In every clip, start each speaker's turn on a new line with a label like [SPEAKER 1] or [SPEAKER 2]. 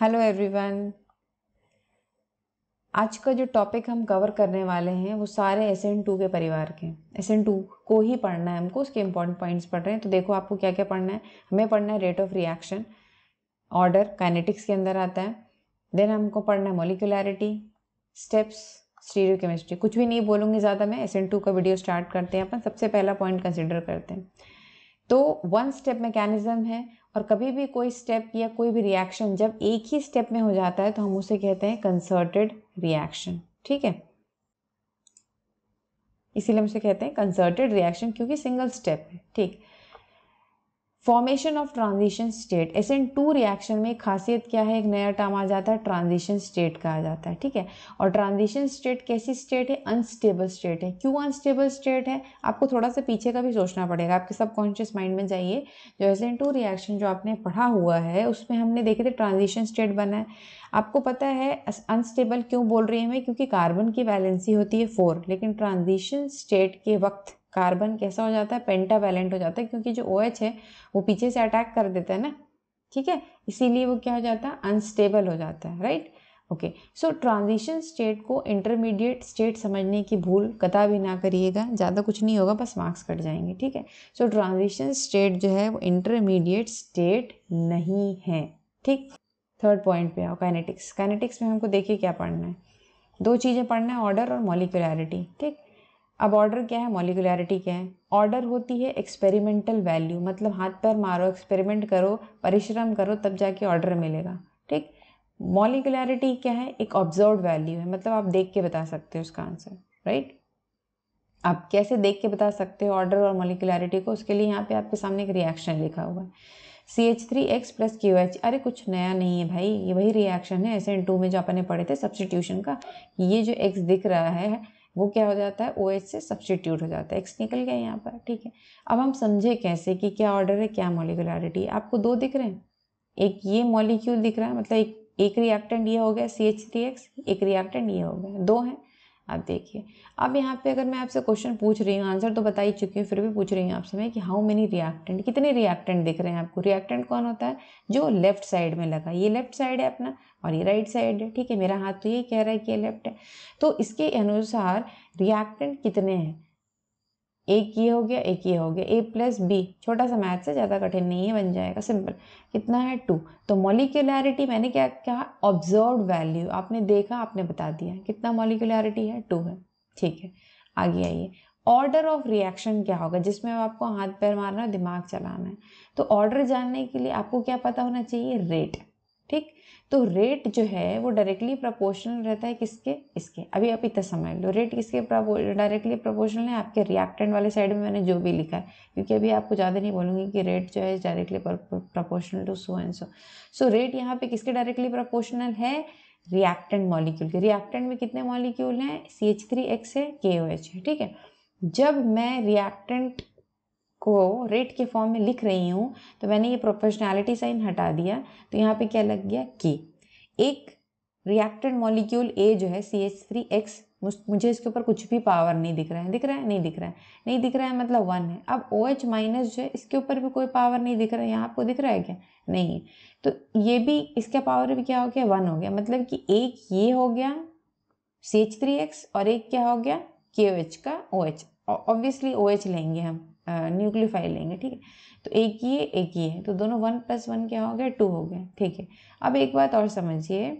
[SPEAKER 1] hello everyone आज का जो टॉपिक हम कवर करने वाले हैं वो सारे एस एन टू के परिवार के एस एन टू को ही पढ़ना है हमको उसके इंपॉर्टेंट पॉइंट्स पढ़ रहे हैं तो देखो आपको क्या क्या पढ़ना है हमें पढ़ना है rate of reaction order kinetics के अंदर आता है देन हमको पढ़ना है मोलिकुलरिटी स्टेप्स स्टीरियो केमिस्ट्री कुछ भी नहीं बोलूँगी ज़्यादा मैं एस एन टू का वीडियो स्टार्ट करते हैं अपन सबसे पहला पॉइंट कंसिडर करते हैं तो वन स्टेप मैकेनिज़्म है और कभी भी कोई स्टेप या कोई भी रिएक्शन जब एक ही स्टेप में हो जाता है तो हम उसे कहते हैं कंसर्टेड रिएक्शन ठीक है इसीलिए हम उसे कहते हैं कंसर्टेड रिएक्शन क्योंकि सिंगल स्टेप है ठीक formation of transition state S N two reaction में खासियत क्या है एक नया टर्म आ जाता है ट्रांजिशन स्टेट कहा जाता है ठीक है और ट्रांजिशन स्टेट कैसी स्टेट है अनस्टेबल स्टेट है क्यों अनस्टेबल स्टेट है आपको थोड़ा सा पीछे का भी सोचना पड़ेगा आपके सबकॉन्शियस माइंड में जाइए जो एस एन टू रिएक्शन जो आपने पढ़ा हुआ है उसमें हमने देखे थे ट्रांजिशन स्टेट बना है आपको पता है अनस्टेबल क्यों बोल रही है मैं क्योंकि कार्बन की वैलेंसी होती है फोर लेकिन ट्रांजिशन स्टेट के वक्त कार्बन कैसा हो जाता है पेंटा वैलेंट हो जाता है क्योंकि जो ओ OH है वो पीछे से अटैक कर देता है ना ठीक है इसीलिए वो क्या हो जाता है अनस्टेबल हो जाता है right okay so transition state को इंटरमीडिएट स्टेट समझने की भूल कदा भी ना करिएगा ज़्यादा कुछ नहीं होगा बस मार्क्स कट जाएंगे ठीक है सो ट्रांजिशन स्टेट जो है वो इंटरमीडिएट स्टेट नहीं है ठीक थर्ड पॉइंट पे आओ काइनेटिक्स काइनेटिक्स में हमको देखिए क्या पढ़ना है दो चीज़ें पढ़ना है ऑर्डर और मॉलिकुलरिटी ठीक अब ऑर्डर क्या है मॉलिकुलरिटी क्या है ऑर्डर होती है एक्सपेरिमेंटल वैल्यू मतलब हाथ पैर मारो एक्सपेरिमेंट करो परिश्रम करो तब जाके ऑर्डर मिलेगा ठीक मॉलिकुलरिटी क्या है एक ऑब्जर्व वैल्यू है मतलब आप देख के बता सकते हो उसका आंसर राइट आप कैसे देख के बता सकते हो ऑर्डर और मॉलिकुलरिटी को उसके लिए यहाँ पे आपके सामने एक रिएक्शन लिखा हुआ है C H three X plus Q H अरे कुछ नया नहीं है भाई ये वही रिएक्शन है एस एन टू में जो अपने पढ़े थे सब्सटीट्यूशन का ये जो एक्स दिख रहा है वो क्या हो जाता है ओ OH से सब्सटीट्यूट हो जाता है एक्स निकल गया यहाँ पर ठीक है अब हम समझे कैसे कि क्या ऑर्डर है क्या मॉलिकुलरिटी आपको दो दिख रहे हैं एक ये मॉलिक्यूल दिख रहा है मतलब एक एक रिएक्टेंट ये हो गया सी एच थ्री एक्स एक रिएक्टेंट ये हो गया दो हैं आप देखिए अब यहाँ पे अगर मैं आपसे क्वेश्चन पूछ रही हूँ आंसर तो बता ही चुकी हूँ फिर भी पूछ रही हूँ आपसे मैं कि हाउ मेनी रिएक्टेंट कितने रिएक्टेंट दिख रहे हैं आपको रिएक्टेंट कौन होता है जो लेफ्ट साइड में लगा ये लेफ्ट साइड है अपना और ये राइट साइड है ठीक है मेरा हाथ तो यही कह रहा है कि ये लेफ्ट है तो इसके अनुसार रिएक्टेंट कितने हैं एक ये हो गया एक ये हो गया ए प्लस बी छोटा सा मैथ से ज़्यादा कठिन नहीं है बन जाएगा सिंपल कितना है टू तो मोलिकुलरिटी मैंने क्या कहा ऑब्जर्व वैल्यू आपने देखा आपने बता दिया कितना मॉलिक्यूलैरिटी है टू है ठीक है आगे आइए ऑर्डर ऑफ रिएक्शन क्या होगा जिसमें आपको हाथ पैर मारना और दिमाग चलाना है तो ऑर्डर जानने के लिए आपको क्या पता होना चाहिए रेट ठीक तो रेट जो है वो डायरेक्टली प्रपोर्शनल रहता है किसके इसके अभी आप इतना समझ लो रेट किसके डायरेक्टली प्रपोर्शनल है आपके रिएक्टेंट वाले साइड में मैंने जो भी लिखा है क्योंकि अभी आपको ज़्यादा नहीं बोलूँगी कि रेट जो है directly proportional to so and so so rate यहाँ पे किसके डायरेक्टली प्रपोर्शनल है रिएक्टेंट मॉलिक्यूल के रिएक्टेंट में कितने मॉलिक्यूल हैं सी एच थ्री एक्स है के ओ एच है ठीक है जब मैं रिएक्टेंट को रेट के फॉर्म में लिख रही हूँ तो मैंने ये प्रोफेशनैलिटी साइन हटा दिया तो यहाँ पे क्या लग गया के एक रिएक्टेड मॉलिक्यूल ए जो है सी एच थ्री एक्स मुझे इसके ऊपर कुछ भी पावर नहीं दिख रहा है दिख रहा है नहीं दिख रहा है नहीं दिख रहा है मतलब वन है अब ओ एच माइनस जो है इसके ऊपर भी कोई पावर नहीं दिख रहा है यहाँ आपको दिख रहा है क्या नहीं तो ये भी इसका पावर भी क्या हो गया वन हो गया मतलब कि एक ये हो गया सी एच थ्री एक्स और एक क्या हो गया के ओ एच का O H obviously O H लेंगे हम न्यूक्लियोफाइल लेंगे ठीक है तो एक ही है एक ही है तो दोनों वन प्लस वन क्या हो गया टू हो गया ठीक है अब एक बात और समझिए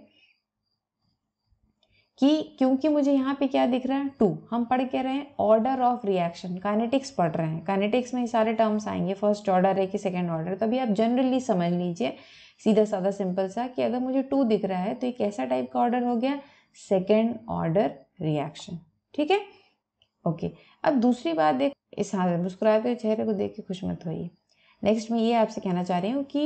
[SPEAKER 1] कि क्योंकि मुझे यहाँ पे क्या दिख रहा है टू हम पढ़ के रहे हैं ऑर्डर ऑफ रिएक्शन काइनेटिक्स पढ़ रहे हैं काइनेटिक्स में सारे टर्म्स आएंगे फर्स्ट ऑर्डर है कि सेकेंड ऑर्डर तो अभी आप जनरली समझ लीजिए सीधा साधा सिंपल सा कि अगर मुझे टू दिख रहा है तो ये कैसा टाइप का ऑर्डर हो गया सेकेंड ऑर्डर रिएक्शन ठीक है ओके अब दूसरी बात देख इस हाल में मुस्कुराए हुए चेहरे को देख के खुश मत होइए नेक्स्ट मैं ये आपसे कहना चाह रही हूँ कि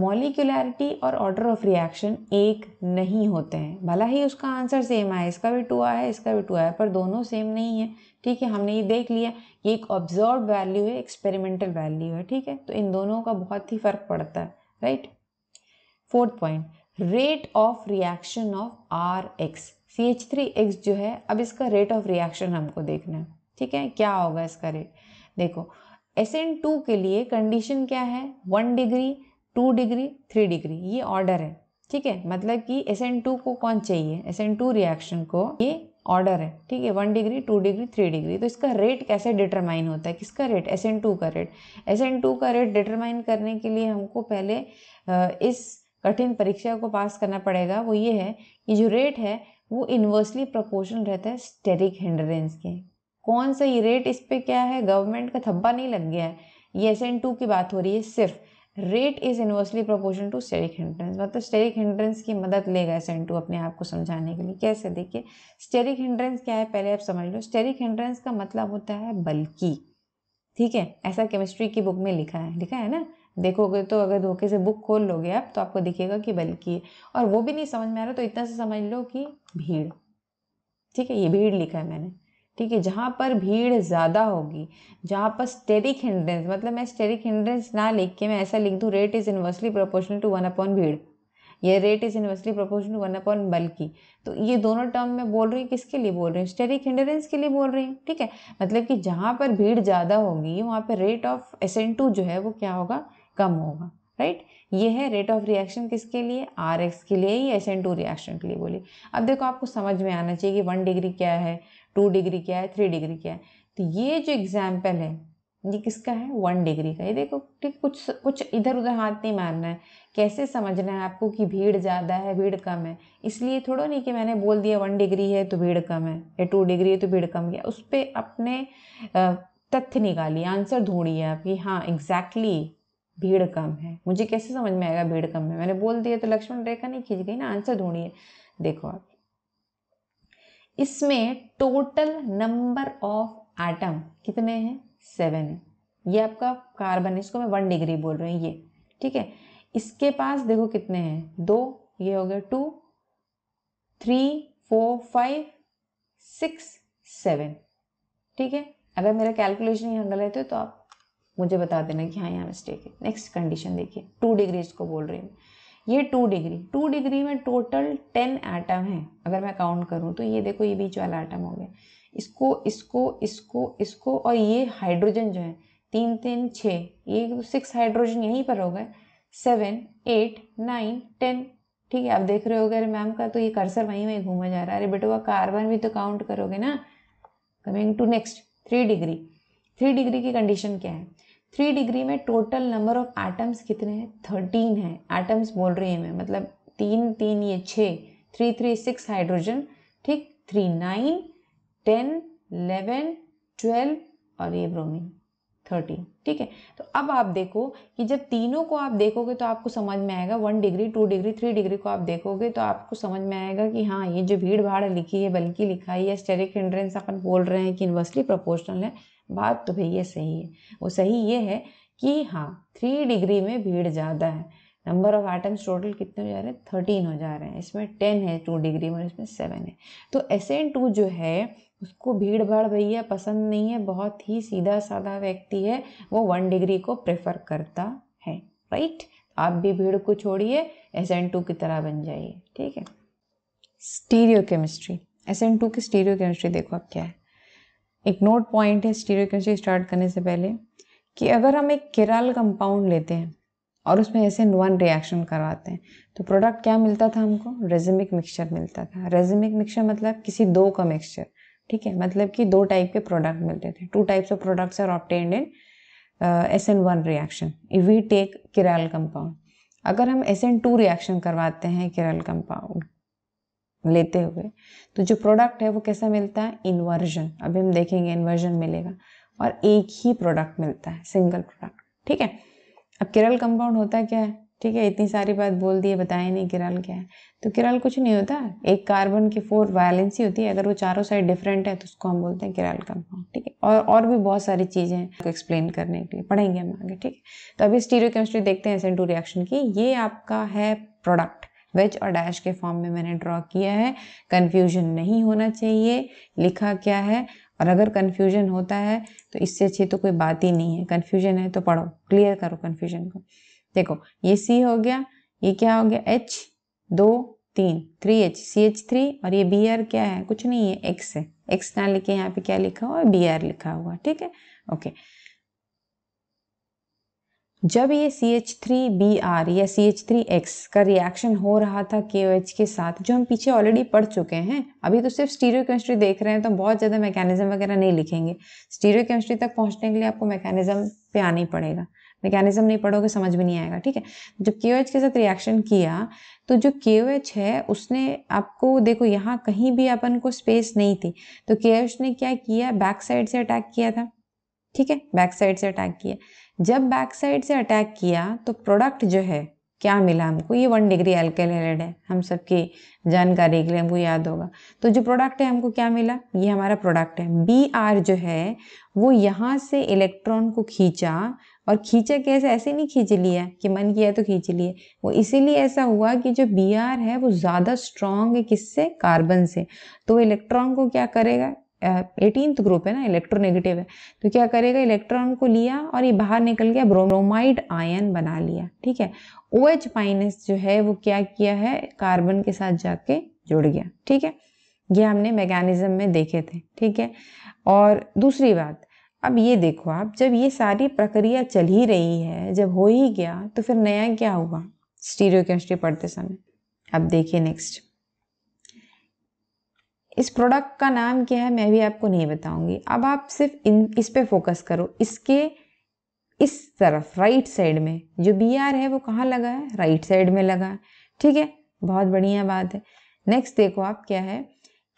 [SPEAKER 1] मॉलिकुलरिटी और ऑर्डर ऑफ रिएक्शन एक नहीं होते हैं भला ही उसका आंसर सेम आया इसका भी टू आया है इसका भी टू आया पर दोनों सेम नहीं है ठीक है हमने ये देख लिया ये एक ऑब्जर्व वैल्यू है एक्सपेरिमेंटल वैल्यू है ठीक है तो इन दोनों का बहुत ही फर्क पड़ता है right fourth point rate of reaction of R X C H three X जो है अब इसका रेट ऑफ रिएक्शन हमको देखना है ठीक है क्या होगा इसका रेट देखो एस एन टू के लिए कंडीशन क्या है one degree two degree three degree ये ऑर्डर है ठीक है मतलब कि एस एन टू को कौन चाहिए एस एन टू रिएक्शन को ये ऑर्डर है ठीक है one degree two degree three degree तो इसका रेट कैसे डिटरमाइन होता है किसका रेट एस एन टू का रेट एस एन टू का रेट डिटरमाइन करने के लिए हमको पहले इस कठिन परीक्षा को पास करना पड़ेगा वो ये है कि जो रेट है वो इन्वर्सली प्रोपोर्शनल रहता है स्टेरिक हिंड्रेंस के कौन सा ये रेट इस पर क्या है गवर्नमेंट का थप्पा नहीं लग गया है ये एस एन टू की बात हो रही है सिर्फ rate is inversely proportion to steric hindrance मतलब स्टेरिक हिंड्रेंस की मदद लेगा एस एन टू अपने आप को समझाने के लिए कैसे देखिए स्टेरिक हिंड्रेंस क्या है पहले आप समझ लो स्टेरिक हिंड्रेंस का मतलब होता है बल्कि ठीक है ऐसा केमिस्ट्री की बुक में लिखा है लिखा है ना देखोगे तो अगर धोखे से बुक खोल लोगे आप तो आपको दिखेगा कि बल्कि और वो भी नहीं समझ में आ रहा तो इतना से समझ लो कि भीड़ ठीक है ये भीड़ लिखा है मैंने ठीक है जहाँ पर भीड़ ज़्यादा होगी जहाँ पर स्टेरिक हिंड्रेंस मतलब मैं स्टेरिक हिंड्रेंस ना लिख के मैं ऐसा लिख दूँ rate is inversely proportional to one upon भीड़ या rate is inversely proportional to one upon बल्कि तो ये दोनों टर्म मैं बोल रही हूँ किसके लिए बोल रही हूँ स्टेरिक हिंड्रेंस के लिए बोल रही हूँ ठीक है मतलब कि जहाँ पर भीड़ ज़्यादा होगी वहाँ पर रेट ऑफ एसेंट टू जो है वो क्या होगा कम होगा राइट ये है रेट ऑफ रिएक्शन किसके लिए आर एक्स के लिए ही एस एन टू रिएक्शन के लिए बोलिए अब देखो आपको समझ में आना चाहिए कि वन डिग्री क्या है टू डिग्री क्या है थ्री डिग्री क्या है तो ये जो एग्जाम्पल है ये किसका है वन डिग्री का ये देखो ठीक कुछ कुछ इधर उधर हाथ नहीं मारना है कैसे समझना है आपको कि भीड़ ज़्यादा है भीड़ कम है इसलिए थोड़ा नहीं कि मैंने बोल दिया वन डिग्री है तो भीड़ कम है या टू डिग्री है तो भीड़ कम है उस पर अपने तथ्य निकालिए आंसर ढूंढिए आप कि हाँ एग्जैक्टली exactly, भीड़ कम है मुझे कैसे समझ में आएगा भीड़ कम है मैंने बोल दिया तो लक्ष्मण रेखा नहीं खींच गई ना आंसर ढूंढिए देखो आप इसमें टोटल नंबर ऑफ एटम कितने हैं सेवन है ये आपका कार्बन इसको मैं वन डिग्री बोल रही हूँ ये ठीक है इसके पास देखो कितने हैं दो ये हो गया two three four five six seven ठीक है अगर मेरा कैलकुलेशन यहाँ गलत है तो आप मुझे बता देना कि हाँ यहाँ मिस्टेक है नेक्स्ट कंडीशन देखिए टू डिग्री को बोल रही हूँ ये टू डिग्री टू डिग्री में टोटल टेन आइटम हैं अगर मैं काउंट करूँ तो ये देखो ये बीच वाला आइटम हो गया इसको इसको इसको इसको और ये हाइड्रोजन जो है तीन तीन छः ये सिक्स तो हाइड्रोजन यहीं पर हो गए सेवन एट नाइन टेन ठीक है आप देख रहे हो अगर मैम का तो ये कर्सर वहीं वहीं घूमा जा रहा है अरे बेटो कार्बन भी तो काउंट करोगे ना coming to next three degree three degree की कंडीशन क्या है थ्री डिग्री में टोटल नंबर ऑफ एटम्स कितने हैं थर्टीन है एटम्स बोल रही है मैं मतलब तीन तीन ये छः थ्री थ्री सिक्स हाइड्रोजन ठीक three nine ten eleven twelve और ये ब्रोमीन थर्टीन ठीक है तो अब आप देखो कि जब तीनों को आप देखोगे तो आपको समझ में आएगा one degree two degree three degree को आप देखोगे तो आपको समझ में आएगा कि हाँ ये जो भीड़ भाड़ लिखी है बल्कि लिखा है या स्टेरिक हिंड्रेंस अपन बोल रहे हैं कि इन्वर्सली प्रोपोर्शनल है बात तो भैया सही है वो सही ये है कि हाँ थ्री डिग्री में भीड़ ज़्यादा है नंबर ऑफ आइटम्स टोटल कितने हो जा रहे हैं थर्टीन हो जा रहे हैं इसमें टेन है टू डिग्री में इसमें सेवन है तो एस एन टू जो है उसको भीड़ भाड़ भैया पसंद नहीं है बहुत ही सीधा साधा व्यक्ति है वो वन डिग्री को प्रेफर करता है राइट आप भी भीड़ को छोड़िए एस एन टू की तरह बन जाइए ठीक है stereochemistry S N two की स्टीरियो केमिस्ट्री देखो आप क्या है एक नोट पॉइंट है स्टीरियोकेमिस्ट्री स्टार्ट करने से पहले कि अगर हम एक किराल कंपाउंड लेते हैं और उसमें ऐसे वन रिएक्शन करवाते हैं तो प्रोडक्ट क्या मिलता था हमको रेजमिक मिक्सचर मिलता था रेजमिक मिक्सचर मतलब किसी दो का मिक्सचर ठीक है मतलब कि दो टाइप के प्रोडक्ट मिलते थे two types of products are obtained in S N one reaction we take chiral compound अगर हम एस एन टू रिएक्शन करवाते हैं किराल कंपाउंड लेते हुए तो जो प्रोडक्ट है वो कैसा मिलता है इन्वर्जन अभी हम देखेंगे इन्वर्जन मिलेगा और एक ही प्रोडक्ट मिलता है सिंगल प्रोडक्ट ठीक है अब किरल कंपाउंड होता क्या है ठीक है इतनी सारी बात बोल दी बताए नहीं किरल क्या है तो किरल कुछ नहीं होता एक कार्बन की फोर वायलेंसी होती है अगर वो चारों साइड डिफरेंट है तो उसको हम बोलते हैं किरल कंपाउंड ठीक है और और भी बहुत सारी चीज़ें हैं तो एक्सप्लेन करने के लिए पढ़ेंगे हम आगे ठीक है तो अभी स्टीरियो केमिस्ट्री देखते हैं सेंटू रिएक्शन की ये आपका है प्रोडक्ट विच और डैश के फॉर्म में मैंने ड्रॉ किया है कन्फ्यूजन नहीं होना चाहिए लिखा क्या है और अगर कन्फ्यूजन होता है तो इससे अच्छी तो कोई बात ही नहीं है कन्फ्यूजन है तो पढ़ो क्लियर करो कन्फ्यूजन को देखो ये सी हो गया ये क्या हो गया एच दो तीन three H C H three और ये बी आर क्या है कुछ नहीं है एक्स है एक्स ना लिखे यहाँ पे क्या लिखा हुआ है बी आर लिखा हुआ ठीक है ओके जब ये C H three B R या सी एच थ्री एक्स का रिएक्शन हो रहा था के ओ एच के साथ जो हम पीछे ऑलरेडी पढ़ चुके हैं अभी तो सिर्फ स्टीरियो केमिस्ट्री देख रहे हैं तो बहुत ज़्यादा मैकेनिज्म वगैरह नहीं लिखेंगे स्टीरियो केमिस्ट्री तक पहुंचने के लिए आपको मैकेनिज्म पे आना ही पड़ेगा मैकेनिज्म नहीं पढ़ोगे समझ भी नहीं आएगा ठीक है जब के ओ एच के साथ रिएक्शन किया तो जो के ओ एच है उसने आपको देखो यहाँ कहीं भी अपन को स्पेस नहीं थी तो के ओ एच ने क्या किया बैक साइड से अटैक किया था ठीक है बैक साइड से अटैक किया जब बैक साइड से अटैक किया तो प्रोडक्ट जो है क्या मिला हमको ये वन डिग्री एल्केल है हम सबकी जानकारी के लिए हमको याद होगा तो जो प्रोडक्ट है हमको क्या मिला ये हमारा प्रोडक्ट है बी आर जो है वो यहाँ से इलेक्ट्रॉन को खींचा और खींचा कैसे ऐसे नहीं खींच लिया कि मन किया तो खींच लिया वो इसीलिए ऐसा हुआ कि जो बी आर है वो ज़्यादा स्ट्रांग है किससे कार्बन से तो इलेक्ट्रॉन को क्या करेगा एटीनथ ग्रुप है ना इलेक्ट्रोनेगेटिव है तो क्या करेगा इलेक्ट्रॉन को लिया और ये बाहर निकल गया ब्रोमाइड आयन बना लिया ठीक है ओ एच माइनस जो है वो क्या किया है कार्बन के साथ जाके जुड़ गया ठीक है ये हमने मैकेनिज्म में देखे थे ठीक है और दूसरी बात अब ये देखो आप जब ये सारी प्रक्रिया चल ही रही है जब हो ही गया तो फिर नया क्या हुआ स्टीरियो पढ़ते समय अब देखिए नेक्स्ट इस प्रोडक्ट का नाम क्या है मैं भी आपको नहीं बताऊंगी अब आप सिर्फ इन इस पे फोकस करो इसके इस तरफ राइट साइड में जो बी आर है वो कहाँ लगा है राइट साइड में लगा है ठीक है बहुत बढ़िया बात है नेक्स्ट देखो आप क्या है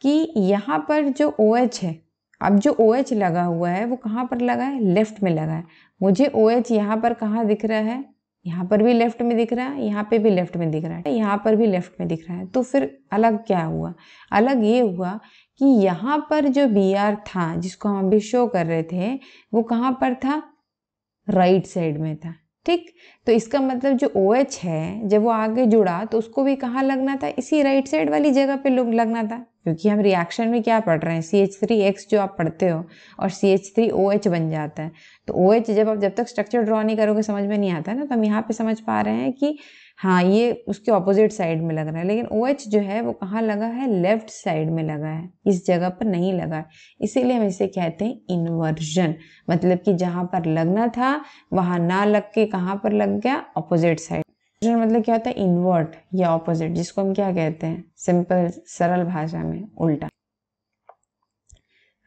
[SPEAKER 1] कि यहाँ पर जो ओ OH है अब जो ओ OH लगा हुआ है वो कहाँ पर लगा है लेफ्ट में लगा है मुझे ओ OH यहाँ पर कहाँ दिख रहा है यहाँ पर भी लेफ्ट में दिख रहा है यहाँ पे भी लेफ्ट में दिख रहा है यहाँ पर भी लेफ्ट में दिख रहा है तो फिर अलग क्या हुआ अलग ये हुआ कि यहाँ पर जो बी आर था जिसको हम अभी शो कर रहे थे वो कहाँ पर था राइट right साइड में था ठीक तो इसका मतलब जो ओ OH है जब वो आगे जुड़ा तो उसको भी कहाँ लगना था इसी राइट साइड वाली जगह पे लोग लगना था क्योंकि हम रिएक्शन में क्या पढ़ रहे हैं सी एच थ्री एक्स जो आप पढ़ते हो और C H three O H बन जाता है तो ओ OH एच जब आप जब तक स्ट्रक्चर ड्रॉ नहीं करोगे समझ में नहीं आता ना तो हम यहाँ पे समझ पा रहे हैं कि हाँ ये उसके ऑपोजिट साइड में लग रहा है लेकिन ओ OH जो है वो कहाँ लगा है लेफ्ट साइड में लगा है इस जगह पर नहीं लगा है इसीलिए हम इसे कहते हैं इन्वर्जन मतलब कि जहाँ पर लगना था वहाँ ना लग के कहाँ पर लग गया ऑपोजिट साइड मतलब क्या होता है इन्वर्ट या ऑपोजिट जिसको हम क्या कहते हैं सिंपल सरल भाषा में उल्टा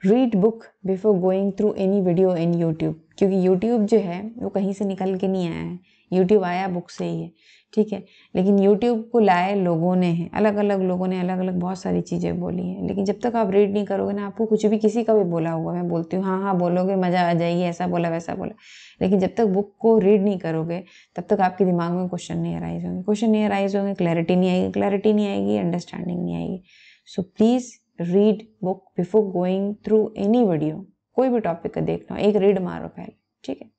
[SPEAKER 1] read book before going through any video in YouTube क्योंकि यूट्यूब जो है वो कहीं से निकल के नहीं आया है यूट्यूब आया बुक से ही है ठीक है लेकिन यूट्यूब को लाए लोगों ने है अलग अलग लोगों ने अलग अलग बहुत सारी चीज़ें बोली हैं लेकिन जब तक आप रीड नहीं करोगे ना आपको कुछ भी किसी का भी बोला हुआ मैं बोलती हूँ हाँ हाँ बोलोगे मज़ा आ जाएगी ऐसा बोला वैसा बोला लेकिन जब तक बुक को रीड नहीं करोगे तब तक आपके दिमाग में क्वेश्चन नहीं अराइज होंगे क्वेश्चन नहीं अराइज होंगे क्लैरिटी नहीं आएगी क्लैरिटी नहीं आएगी अंडरस्टैंडिंग नहीं आएगी so please read book before going through any video कोई भी टॉपिक का देखना हो एक रीड मारो पहले ठीक है